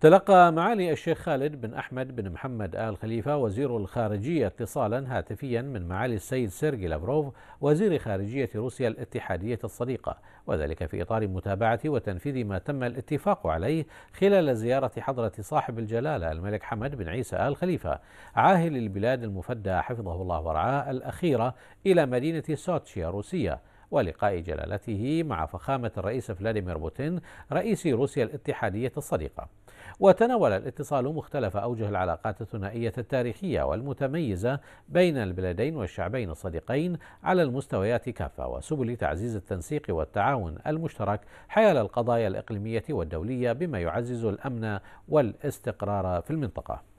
تلقى معالي الشيخ خالد بن أحمد بن محمد آل خليفة وزير الخارجية اتصالا هاتفيا من معالي السيد سيرجي لافروف وزير خارجية روسيا الاتحادية الصديقة وذلك في إطار متابعة وتنفيذ ما تم الاتفاق عليه خلال زيارة حضرة صاحب الجلالة الملك حمد بن عيسى آل خليفة عاهل البلاد المفدى حفظه الله ورعاه الأخيرة إلى مدينة سوتشي روسيا ولقاء جلالته مع فخامة الرئيس فلاديمير بوتين رئيس روسيا الاتحادية الصديقة وتناول الاتصال مختلف أوجه العلاقات الثنائية التاريخية والمتميزة بين البلدين والشعبين الصديقين على المستويات كافة وسبل تعزيز التنسيق والتعاون المشترك حيال القضايا الإقليمية والدولية بما يعزز الأمن والاستقرار في المنطقة